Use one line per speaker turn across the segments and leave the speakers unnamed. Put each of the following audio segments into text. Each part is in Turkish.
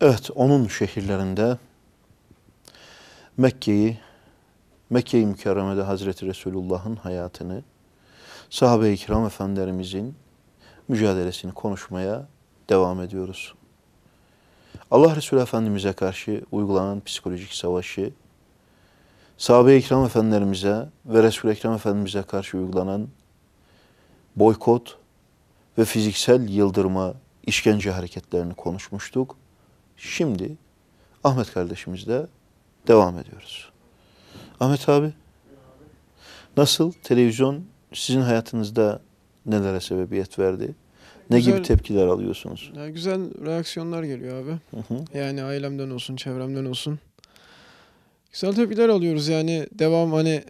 Evet, onun şehirlerinde Mekke'yi, Mekke-i Mükerreme'de Hazreti Resulullah'ın hayatını, sahabe-i kiram efendilerimizin mücadelesini konuşmaya devam ediyoruz. Allah Resulü Efendimiz'e karşı uygulanan psikolojik savaşı, sahabe-i kiram efendilerimize ve Resul-i Ekrem Efendimiz'e karşı uygulanan boykot ve fiziksel yıldırma işkence hareketlerini konuşmuştuk. Şimdi Ahmet kardeşimizle devam ediyoruz. Ahmet abi, nasıl televizyon sizin hayatınızda nelere sebebiyet verdi? Ne güzel, gibi tepkiler alıyorsunuz?
Ya güzel reaksiyonlar geliyor abi. Hı hı. Yani ailemden olsun, çevremden olsun. Güzel tepkiler alıyoruz yani devam hani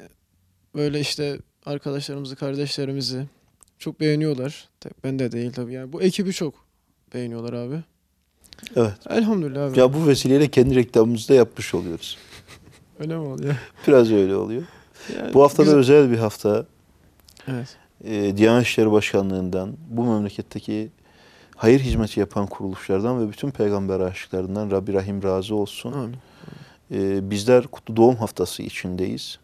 böyle işte arkadaşlarımızı, kardeşlerimizi çok beğeniyorlar. Ben de değil tabii yani bu ekibi çok beğeniyorlar abi.
Evet. Elhamdülillah. Abi. Ya bu vesileyle kendi reklamımızı da yapmış oluyoruz. öyle mi oluyor? Biraz öyle oluyor. Yani bu hafta da özel bir hafta. Evet. Ee, Diyanet İşleri Başkanlığı'ndan, bu memleketteki hayır hizmeti yapan kuruluşlardan ve bütün peygamber aşıklarından Rabbi Rahim razı olsun. Amin. Ee, bizler kutlu doğum haftası içindeyiz.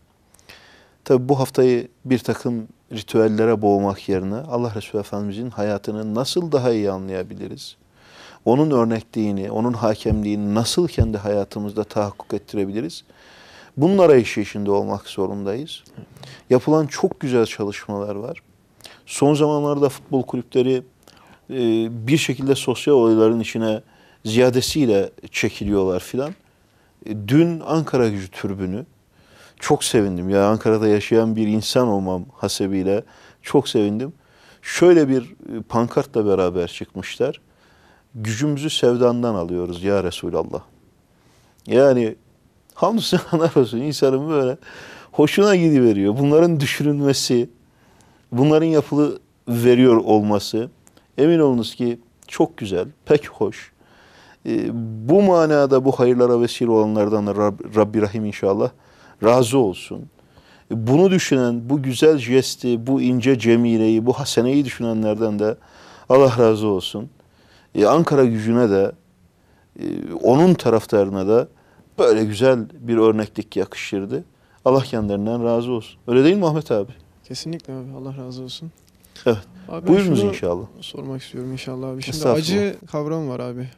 Tabi bu haftayı bir takım ritüellere boğmak yerine Allah Resulü Efendimizin hayatını nasıl daha iyi anlayabiliriz? onun örnekliğini, onun hakemliğini nasıl kendi hayatımızda tahakkuk ettirebiliriz? Bunlara iş içinde olmak zorundayız. Yapılan çok güzel çalışmalar var. Son zamanlarda futbol kulüpleri e, bir şekilde sosyal olayların içine ziyadesiyle çekiliyorlar filan. E, dün Ankara Gücü türbünü çok sevindim. Ya yani Ankara'da yaşayan bir insan olmam hasebiyle çok sevindim. Şöyle bir e, pankartla beraber çıkmışlar gücümüzü sevdandan alıyoruz ya Resulallah. Yani hamdolsun arası insanın böyle hoşuna gidiveriyor. Bunların düşünülmesi, bunların yapılı veriyor olması emin olunuz ki çok güzel, pek hoş. Ee, bu manada bu hayırlara vesile olanlardan Rab, Rabbi Rahim inşallah razı olsun. Ee, bunu düşünen, bu güzel jesti, bu ince cemileyi, bu haseneyi düşünenlerden de Allah razı olsun e, Ankara gücüne de e, onun taraftarına da böyle güzel bir örneklik yakışırdı. Allah kendilerinden razı olsun. Öyle değil mi Ahmet abi? Kesinlikle abi. Allah razı olsun. Evet. Abi Buyurunuz inşallah.
Sormak istiyorum inşallah abi. Şimdi acı kavram var abi.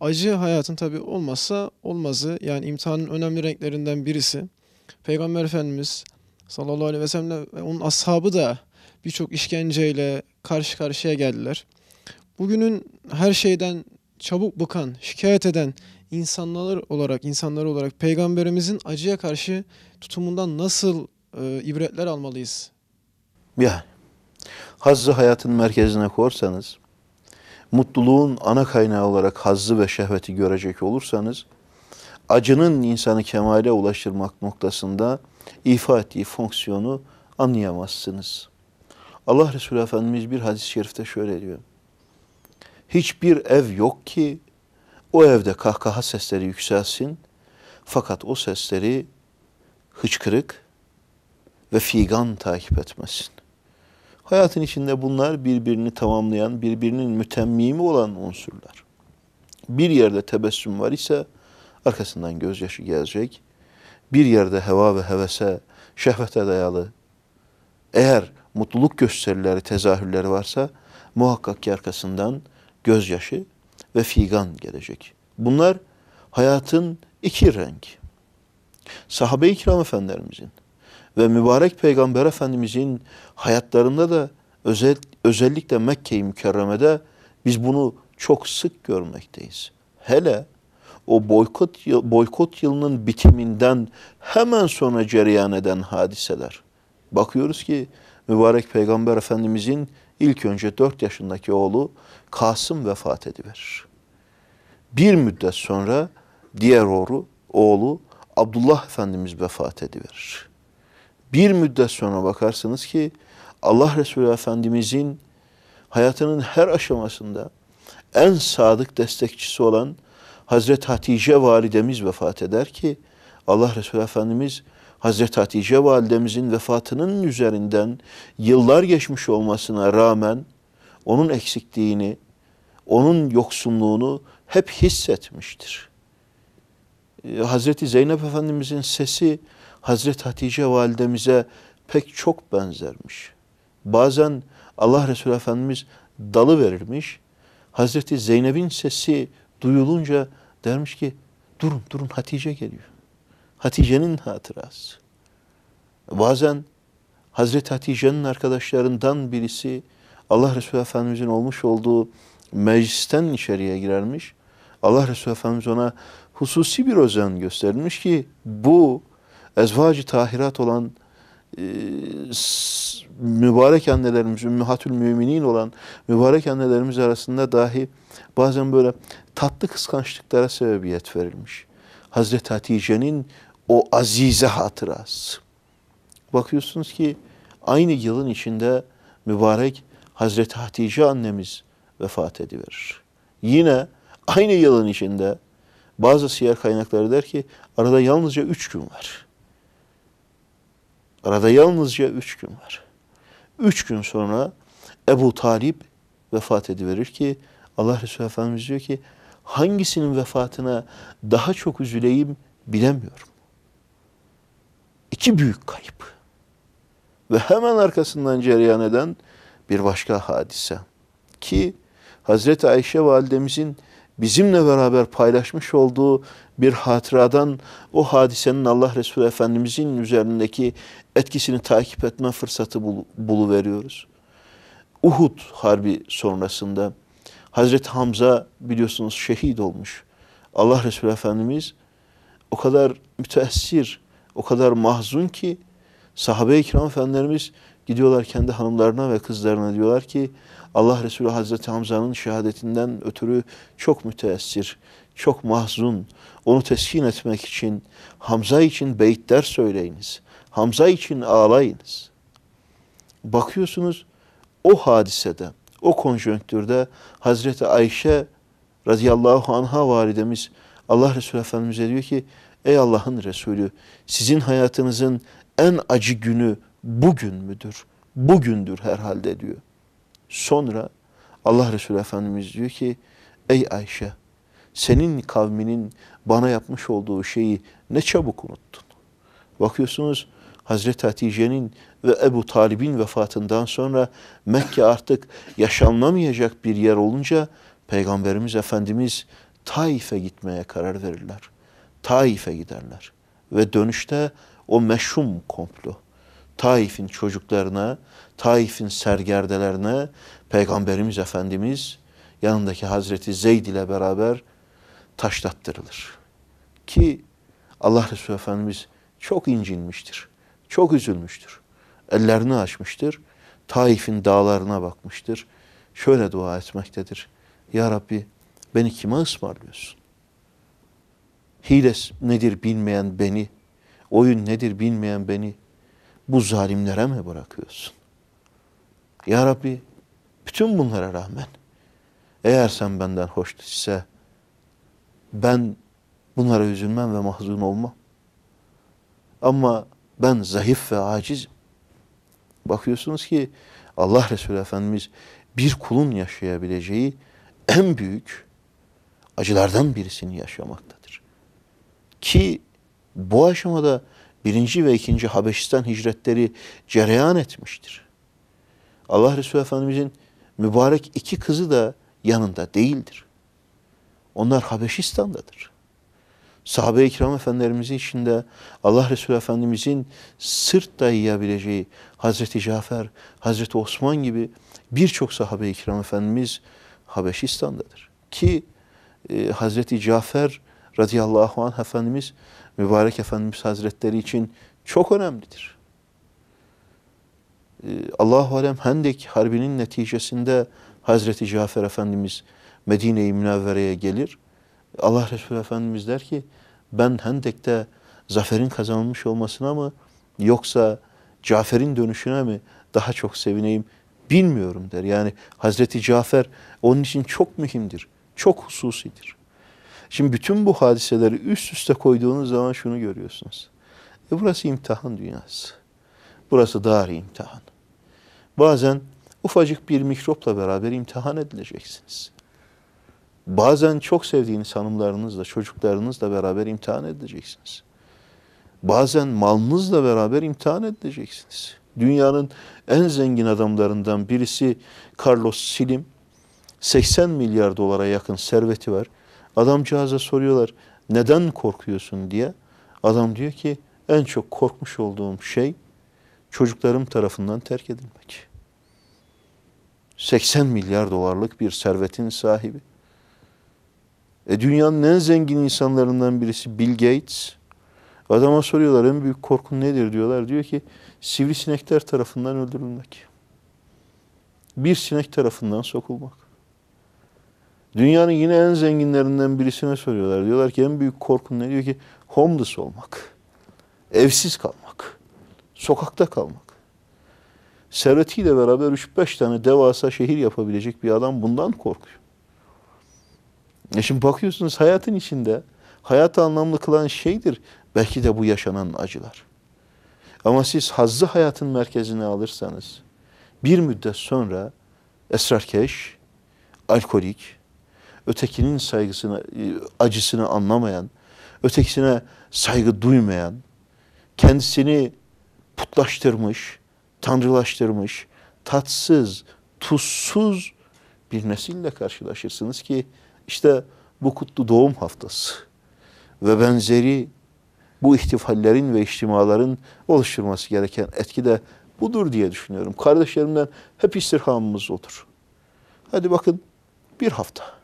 Acı hayatın tabi olmazsa olmazı. Yani imtihanın önemli renklerinden birisi. Peygamber Efendimiz sallallahu aleyhi ve sellem ve onun ashabı da birçok işkenceyle karşı karşıya geldiler. Bugünün her şeyden çabuk bıkan, şikayet eden insanlar olarak, insanlar olarak peygamberimizin acıya karşı tutumundan nasıl e, ibretler almalıyız?
Ya, hazzı hayatın merkezine korsanız, mutluluğun ana kaynağı olarak hazzı ve şehveti görecek olursanız, acının insanı kemale ulaştırmak noktasında ifa ettiği fonksiyonu anlayamazsınız. Allah Resulü Efendimiz bir hadis-i şerifte şöyle diyor. Hiçbir ev yok ki o evde kahkaha sesleri yükselsin. Fakat o sesleri hıçkırık ve figan takip etmesin. Hayatın içinde bunlar birbirini tamamlayan, birbirinin mütemmimi olan unsurlar. Bir yerde tebessüm var ise arkasından gözyaşı gelecek. Bir yerde heva ve hevese, şehvete dayalı eğer mutluluk gösterileri, tezahürleri varsa muhakkak ki arkasından gözyaşı ve figan gelecek. Bunlar hayatın iki renk. Sahabe-i kiram efendilerimizin ve mübarek peygamber efendimizin hayatlarında da özel, özellikle Mekke-i Mükerreme'de biz bunu çok sık görmekteyiz. Hele o boykot, boykot yılının bitiminden hemen sonra cereyan eden hadiseler. Bakıyoruz ki mübarek peygamber efendimizin İlk önce 4 yaşındaki oğlu Kasım vefat ediverir. Bir müddet sonra diğer oğlu, oğlu Abdullah Efendimiz vefat ediverir. Bir müddet sonra bakarsınız ki Allah Resulü Efendimizin hayatının her aşamasında en sadık destekçisi olan Hazreti Hatice validemiz vefat eder ki Allah Resulü Efendimiz Hazreti Hatice validemizin vefatının üzerinden yıllar geçmiş olmasına rağmen onun eksikliğini, onun yoksunluğunu hep hissetmiştir. Ee, Hazreti Zeynep Efendimizin sesi Hazreti Hatice validemize pek çok benzermiş. Bazen Allah Resulü Efendimiz dalı verirmiş. Hazreti Zeynep'in sesi duyulunca dermiş ki durun durun Hatice geliyor. Hatice'nin hatırası. Bazen Hazreti Hatice'nin arkadaşlarından birisi Allah Resulü Efendimiz'in olmuş olduğu meclisten içeriye girermiş. Allah Resulü Efendimiz ona hususi bir özen gösterilmiş ki bu ezvacı tahirat olan e, mübarek annelerimiz, mühatül Müminin olan mübarek annelerimiz arasında dahi bazen böyle tatlı kıskançlıklara sebebiyet verilmiş. Hazreti Hatice'nin o azize hatırası. Bakıyorsunuz ki aynı yılın içinde mübarek Hazreti Hatice annemiz vefat ediverir. Yine aynı yılın içinde bazı siyer kaynakları der ki arada yalnızca üç gün var. Arada yalnızca üç gün var. Üç gün sonra Ebu Talip vefat ediverir ki Allah Resulü Efendimiz diyor ki hangisinin vefatına daha çok üzüleyim bilemiyorum iki büyük kayıp. Ve hemen arkasından cereyan eden bir başka hadise. Ki Hazreti Ayşe validemizin bizimle beraber paylaşmış olduğu bir hatıradan o hadisenin Allah Resulü Efendimizin üzerindeki etkisini takip etme fırsatı bulu buluveriyoruz. Uhud Harbi sonrasında Hazreti Hamza biliyorsunuz şehit olmuş. Allah Resulü Efendimiz o kadar müteessir o kadar mahzun ki sahabe-i kiram efendilerimiz gidiyorlar kendi hanımlarına ve kızlarına diyorlar ki Allah Resulü Hazreti Hamza'nın şehadetinden ötürü çok müteessir, çok mahzun. Onu teskin etmek için Hamza için beyitler söyleyiniz. Hamza için ağlayınız. Bakıyorsunuz o hadisede, o konjonktürde Hazreti Ayşe radıyallahu anha validemiz Allah Resulü Efendimiz'e diyor ki Ey Allah'ın Resulü sizin hayatınızın en acı günü bugün müdür? Bugündür herhalde diyor. Sonra Allah Resulü Efendimiz diyor ki ey Ayşe senin kavminin bana yapmış olduğu şeyi ne çabuk unuttun. Bakıyorsunuz Hazreti Hatice'nin ve Ebu Talib'in vefatından sonra Mekke artık yaşanlamayacak bir yer olunca Peygamberimiz Efendimiz Taif'e gitmeye karar verirler. Taif'e giderler. Ve dönüşte o meşhum komplo Taif'in çocuklarına, Taif'in sergerdelerine Peygamberimiz Efendimiz yanındaki Hazreti Zeyd ile beraber taşlattırılır. Ki Allah Resulü Efendimiz çok incinmiştir, çok üzülmüştür. Ellerini açmıştır, Taif'in dağlarına bakmıştır. Şöyle dua etmektedir. Ya Rabbi beni kime ısmarlıyorsun? Hiles nedir bilmeyen beni, oyun nedir bilmeyen beni bu zalimlere mi bırakıyorsun? Ya Rabbi bütün bunlara rağmen eğer sen benden hoş ben bunlara üzülmem ve mahzun olmam. Ama ben zayıf ve aciz. Bakıyorsunuz ki Allah Resulü Efendimiz bir kulun yaşayabileceği en büyük acılardan birisini yaşamakta. Ki bu aşamada birinci ve ikinci Habeşistan hicretleri cereyan etmiştir. Allah Resulü Efendimizin mübarek iki kızı da yanında değildir. Onlar Habeşistan'dadır. Sahabe-i kiram efendilerimizin içinde Allah Resulü Efendimizin sırt dayayabileceği Hazreti Cafer, Hazreti Osman gibi birçok sahabe-i kiram efendimiz Habeşistan'dadır. Ki e, Hazreti Cafer radıyallahu anh Efendimiz, mübarek Efendimiz Hazretleri için çok önemlidir. Allah ee, Allahu Alem Hendek Harbi'nin neticesinde Hazreti Cafer Efendimiz Medine-i Münevvere'ye gelir. Allah Resulü Efendimiz der ki ben Hendek'te zaferin kazanılmış olmasına mı yoksa Cafer'in dönüşüne mi daha çok sevineyim bilmiyorum der. Yani Hazreti Cafer onun için çok mühimdir, çok hususidir. Şimdi bütün bu hadiseleri üst üste koyduğunuz zaman şunu görüyorsunuz. E burası imtihan dünyası. Burası dar imtihan. Bazen ufacık bir mikropla beraber imtihan edileceksiniz. Bazen çok sevdiğiniz hanımlarınızla, çocuklarınızla beraber imtihan edileceksiniz. Bazen malınızla beraber imtihan edileceksiniz. Dünyanın en zengin adamlarından birisi Carlos Slim, 80 milyar dolara yakın serveti var. Adamcağıza soruyorlar neden korkuyorsun diye. Adam diyor ki en çok korkmuş olduğum şey çocuklarım tarafından terk edilmek. 80 milyar dolarlık bir servetin sahibi. E dünyanın en zengin insanlarından birisi Bill Gates. Adama soruyorlar en büyük korkun nedir diyorlar. Diyor ki sivrisinekler tarafından öldürülmek. Bir sinek tarafından sokulmak. Dünyanın yine en zenginlerinden birisine soruyorlar. Diyorlar ki en büyük korkun ne? Diyor ki homeless olmak. Evsiz kalmak. Sokakta kalmak. Servetiyle beraber 3-5 tane devasa şehir yapabilecek bir adam bundan korkuyor. E şimdi bakıyorsunuz hayatın içinde hayatı anlamlı kılan şeydir belki de bu yaşanan acılar. Ama siz hazzı hayatın merkezine alırsanız bir müddet sonra esrarkeş, alkolik, ötekinin saygısını, e, acısını anlamayan, ötekisine saygı duymayan, kendisini putlaştırmış, tanrılaştırmış, tatsız, tuzsuz bir nesille karşılaşırsınız ki işte bu kutlu doğum haftası ve benzeri bu ihtifallerin ve içtimaların oluşturması gereken etki de budur diye düşünüyorum. Kardeşlerimden hep istirhamımız olur. Hadi bakın bir hafta.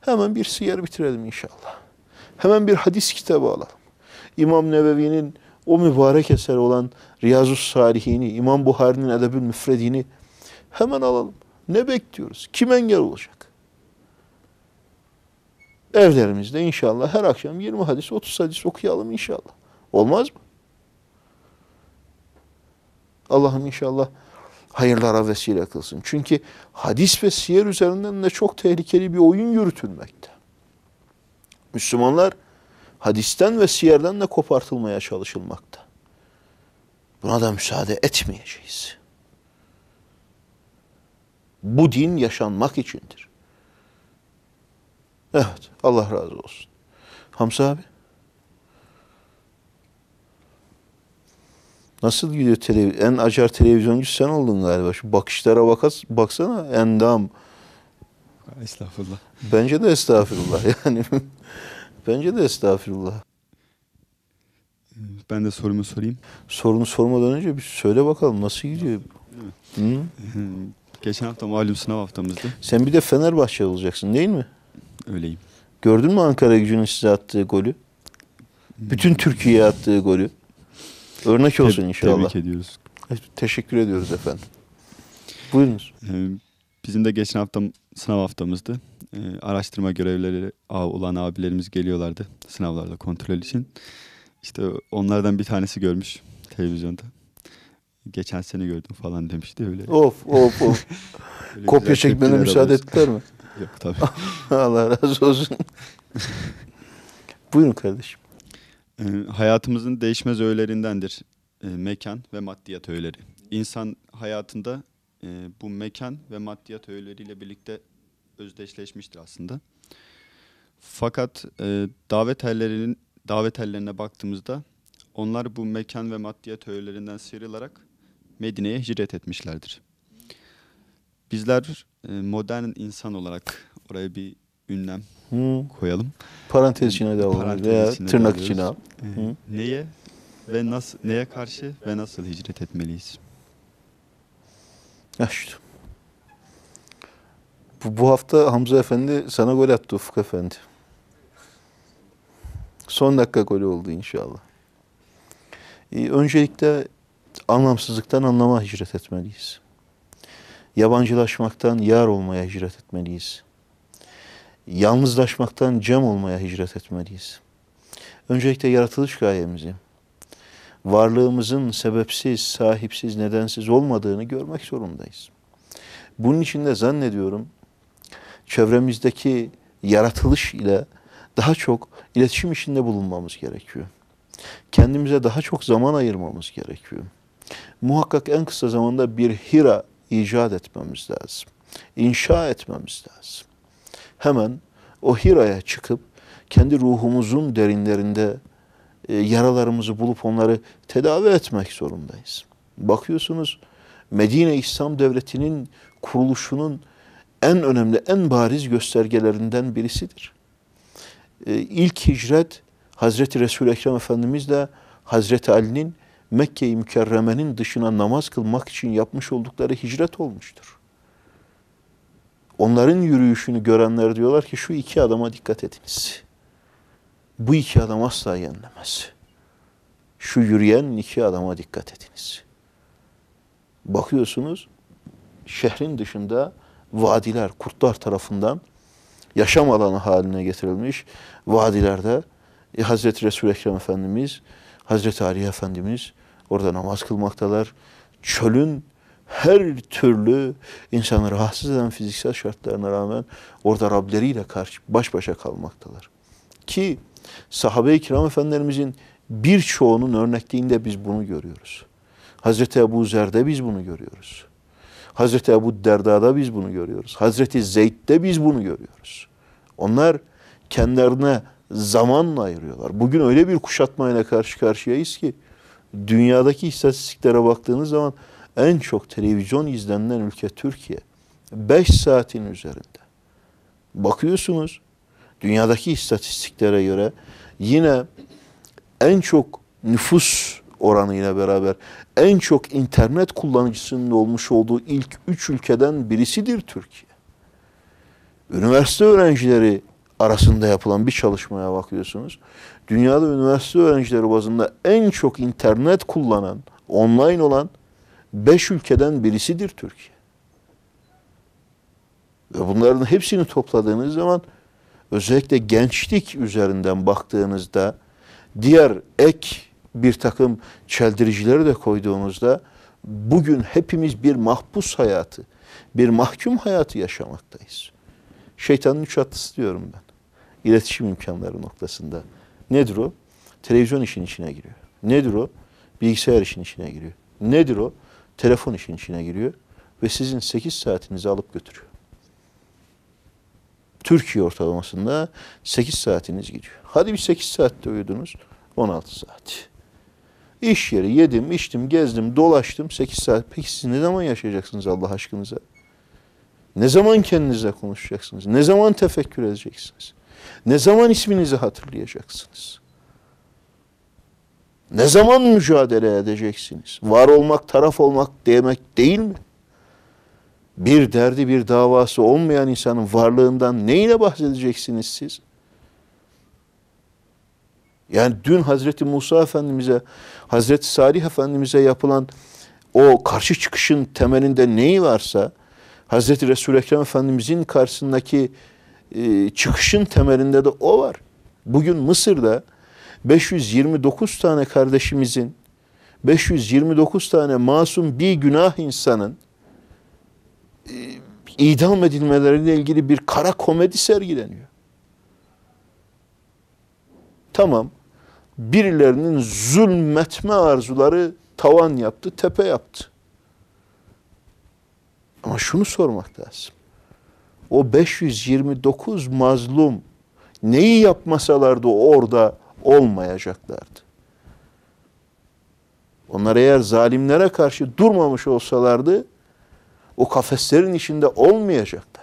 Hemen bir siyer bitirelim inşallah. Hemen bir hadis kitabı alalım. İmam Nebevi'nin o mübarek eseri olan Riyazus Salihini, İmam Buhari'nin Edebül Müfredini hemen alalım. Ne bekliyoruz? Kim engel olacak? Evlerimizde inşallah her akşam 20 hadis, 30 hadis okuyalım inşallah. Olmaz mı? Allah'ım inşallah hayırlara vesile kılsın. Çünkü hadis ve siyer üzerinden de çok tehlikeli bir oyun yürütülmekte. Müslümanlar hadisten ve siyerden de kopartılmaya çalışılmakta. Buna da müsaade etmeyeceğiz. Bu din yaşanmak içindir. Evet, Allah razı olsun. Hamza abi. Nasıl gidiyor televizyon? En acar televizyoncu sen oldun galiba. Şu bakışlara bakas, baksana endam. Estağfurullah. Bence de estağfurullah yani. Bence de estağfurullah. Ee, ben de sorumu sorayım. Sorunu sormadan önce bir söyle bakalım nasıl gidiyor? Hı? Ee, geçen hafta malum sınav haftamızdı. Sen bir de Fenerbahçe olacaksın değil mi? Öyleyim. Gördün mü Ankara gücünün size attığı golü? Hmm. Bütün Türkiye'ye attığı golü. Örnek olsun Te- inşallah. Tebrik ediyoruz. Teşekkür ediyoruz efendim.
Buyurunuz. Ee, bizim de geçen hafta sınav haftamızdı. Ee, araştırma görevleri olan abilerimiz geliyorlardı sınavlarda kontrol için. İşte onlardan bir tanesi görmüş televizyonda. Geçen sene gördüm falan demişti öyle. Of of of. Kopya çekmene müsaade ettiler mi? Yok tabii. Allah razı olsun. Buyurun kardeşim. E, hayatımızın değişmez öğelerindendir e, mekan ve maddiyat öğeleri. İnsan hayatında e, bu mekan ve maddiyat öğeleriyle birlikte özdeşleşmiştir aslında. Fakat e, davet ellerinin davet ellerine baktığımızda onlar bu mekan ve maddiyat öğelerinden sıyrılarak Medine'ye hicret etmişlerdir. Bizler e, modern insan olarak oraya bir ünlem Hı.
koyalım. Parantez içine de alalım veya tırnak de içine al. Ee,
neye ve nasıl neye karşı ve nasıl hicret etmeliyiz? Ya işte.
Bu, bu hafta Hamza Efendi sana gol attı Ufuk Efendi. Son dakika golü oldu inşallah. Ee, öncelikle anlamsızlıktan anlama hicret etmeliyiz. Yabancılaşmaktan yar olmaya hicret etmeliyiz yalnızlaşmaktan cem olmaya hicret etmeliyiz. Öncelikle yaratılış gayemizi, varlığımızın sebepsiz, sahipsiz, nedensiz olmadığını görmek zorundayız. Bunun için de zannediyorum çevremizdeki yaratılış ile daha çok iletişim içinde bulunmamız gerekiyor. Kendimize daha çok zaman ayırmamız gerekiyor. Muhakkak en kısa zamanda bir hira icat etmemiz lazım. İnşa etmemiz lazım hemen o Hira'ya çıkıp kendi ruhumuzun derinlerinde e, yaralarımızı bulup onları tedavi etmek zorundayız. Bakıyorsunuz Medine İslam Devleti'nin kuruluşunun en önemli, en bariz göstergelerinden birisidir. İlk e, ilk hicret Hazreti Resul Ekrem de Hazreti Ali'nin Mekke-i Mükerreme'nin dışına namaz kılmak için yapmış oldukları hicret olmuştur. Onların yürüyüşünü görenler diyorlar ki şu iki adama dikkat ediniz. Bu iki adam asla yenilemez. Şu yürüyen iki adama dikkat ediniz. Bakıyorsunuz şehrin dışında vadiler kurtlar tarafından yaşam alanı haline getirilmiş vadilerde e, Hazreti Resul Ekrem Efendimiz, Hazreti Ali Efendimiz orada namaz kılmaktalar. Çölün her türlü insanı rahatsız eden fiziksel şartlarına rağmen orada Rableriyle karşı baş başa kalmaktalar. Ki sahabe-i kiram efendilerimizin birçoğunun örnekliğinde biz bunu görüyoruz. Hazreti Ebu Zer'de biz bunu görüyoruz. Hazreti Ebu Derda'da biz bunu görüyoruz. Hazreti Zeyd'de biz bunu görüyoruz. Onlar kendilerine zamanla ayırıyorlar. Bugün öyle bir kuşatmayla karşı karşıyayız ki dünyadaki istatistiklere baktığınız zaman en çok televizyon izlenen ülke Türkiye. 5 saatin üzerinde. Bakıyorsunuz dünyadaki istatistiklere göre yine en çok nüfus oranıyla beraber en çok internet kullanıcısının olmuş olduğu ilk 3 ülkeden birisidir Türkiye. Üniversite öğrencileri arasında yapılan bir çalışmaya bakıyorsunuz. Dünyada üniversite öğrencileri bazında en çok internet kullanan, online olan beş ülkeden birisidir Türkiye. Ve bunların hepsini topladığınız zaman özellikle gençlik üzerinden baktığınızda diğer ek bir takım çeldiricileri de koyduğunuzda bugün hepimiz bir mahpus hayatı, bir mahkum hayatı yaşamaktayız. Şeytanın üç atlısı diyorum ben. İletişim imkanları noktasında. Nedir o? Televizyon işin içine giriyor. Nedir o? Bilgisayar işin içine giriyor. Nedir o? telefon işin içine giriyor ve sizin 8 saatinizi alıp götürüyor. Türkiye ortalamasında 8 saatiniz gidiyor. Hadi bir 8 saatte uyudunuz, 16 saat. İş yeri yedim, içtim, gezdim, dolaştım 8 saat. Peki siz ne zaman yaşayacaksınız Allah aşkınıza? Ne zaman kendinize konuşacaksınız? Ne zaman tefekkür edeceksiniz? Ne zaman isminizi hatırlayacaksınız? Ne zaman mücadele edeceksiniz? Var olmak, taraf olmak demek değil mi? Bir derdi, bir davası olmayan insanın varlığından neyle bahsedeceksiniz siz? Yani dün Hazreti Musa Efendimiz'e, Hazreti Salih Efendimiz'e yapılan o karşı çıkışın temelinde neyi varsa, Hazreti Resul Ekrem Efendimiz'in karşısındaki e, çıkışın temelinde de o var. Bugün Mısır'da, 529 tane kardeşimizin, 529 tane masum bir günah insanın e, idam edilmeleriyle ilgili bir kara komedi sergileniyor. Tamam, birilerinin zulmetme arzuları tavan yaptı, tepe yaptı. Ama şunu sormak lazım. O 529 mazlum neyi yapmasalardı orada olmayacaklardı. Onlar eğer zalimlere karşı durmamış olsalardı o kafeslerin içinde olmayacaklardı.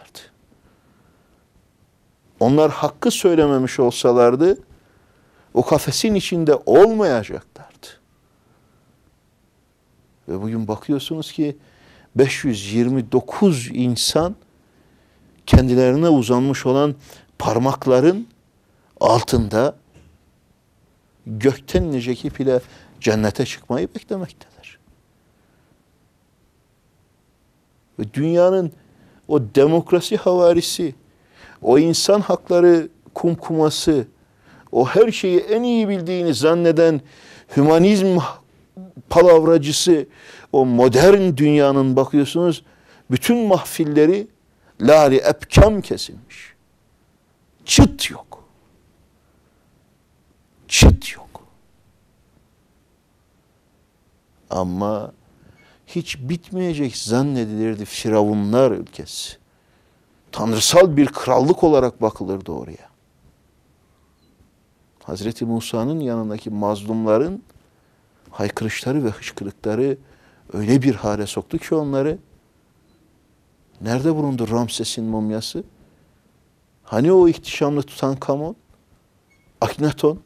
Onlar hakkı söylememiş olsalardı o kafesin içinde olmayacaklardı. Ve bugün bakıyorsunuz ki 529 insan kendilerine uzanmış olan parmakların altında gökten inecek ile cennete çıkmayı beklemektedir. Ve dünyanın o demokrasi havarisi, o insan hakları kumkuması, o her şeyi en iyi bildiğini zanneden hümanizm palavracısı, o modern dünyanın bakıyorsunuz bütün mahfilleri lari epkam kesilmiş. Çıt yok çıt yok. Ama hiç bitmeyecek zannedilirdi Firavunlar ülkesi. Tanrısal bir krallık olarak bakılırdı oraya. Hazreti Musa'nın yanındaki mazlumların haykırışları ve hışkırıkları öyle bir hale soktu ki onları. Nerede bulundu Ramses'in mumyası? Hani o ihtişamlı tutan Kamon? Aknaton?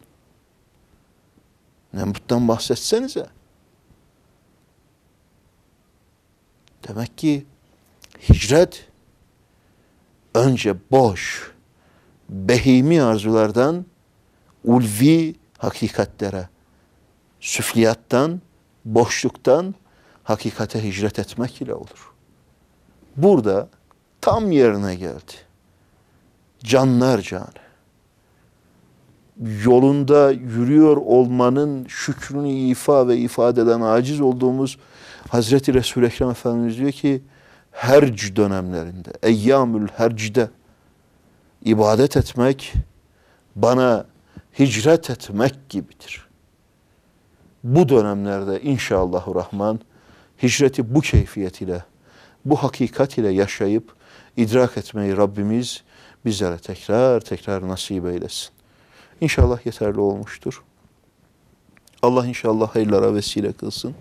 Nemrut'tan bahsetsenize. Demek ki hicret önce boş, behimi arzulardan ulvi hakikatlere, süfliyattan, boşluktan hakikate hicret etmek ile olur. Burada tam yerine geldi. Canlar canı yolunda yürüyor olmanın şükrünü ifa ve ifadeden aciz olduğumuz Hazreti Resul Ekrem Efendimiz diyor ki herc dönemlerinde, eyyamül hercde ibadet etmek bana hicret etmek gibidir. Bu dönemlerde inşallahü rahman hicreti bu keyfiyetiyle, bu hakikat ile yaşayıp idrak etmeyi Rabbimiz bizlere tekrar tekrar nasip eylesin. İnşallah yeterli olmuştur. Allah inşallah hayırlara vesile kılsın.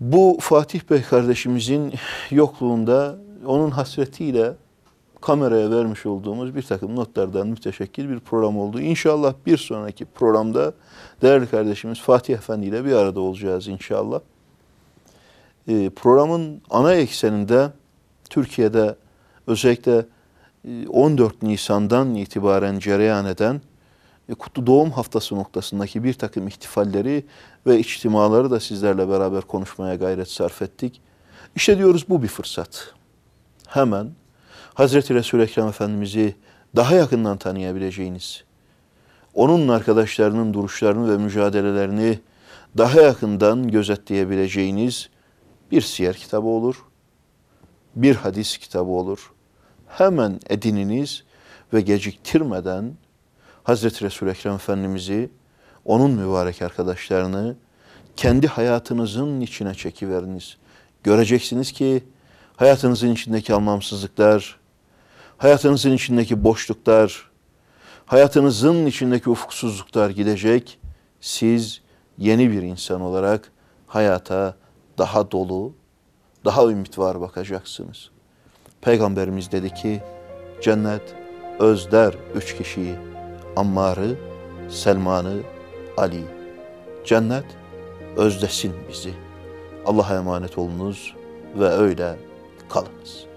Bu Fatih Bey kardeşimizin yokluğunda onun hasretiyle kameraya vermiş olduğumuz bir takım notlardan müteşekkil bir program oldu. İnşallah bir sonraki programda değerli kardeşimiz Fatih Efendi ile bir arada olacağız inşallah. Ee, programın ana ekseninde Türkiye'de özellikle 14 ee, Nisan'dan itibaren cereyan eden e, kutlu doğum haftası noktasındaki bir takım ihtifalleri ve içtimaları da sizlerle beraber konuşmaya gayret sarf ettik. İşte diyoruz bu bir fırsat. Hemen Hazreti Resul Ekrem Efendimiz'i daha yakından tanıyabileceğiniz, onun arkadaşlarının duruşlarını ve mücadelelerini daha yakından gözetleyebileceğiniz bir siyer kitabı olur, bir hadis kitabı olur.'' hemen edininiz ve geciktirmeden Hazreti Resul Ekrem Efendimiz'i, onun mübarek arkadaşlarını kendi hayatınızın içine çekiveriniz. Göreceksiniz ki hayatınızın içindeki anlamsızlıklar, hayatınızın içindeki boşluklar, hayatınızın içindeki ufkusuzluklar gidecek. Siz yeni bir insan olarak hayata daha dolu, daha ümit var bakacaksınız.'' Peygamberimiz dedi ki, cennet özler üç kişiyi, Ammar'ı, Selman'ı, Ali. Cennet özdesin bizi. Allah'a emanet olunuz ve öyle kalınız.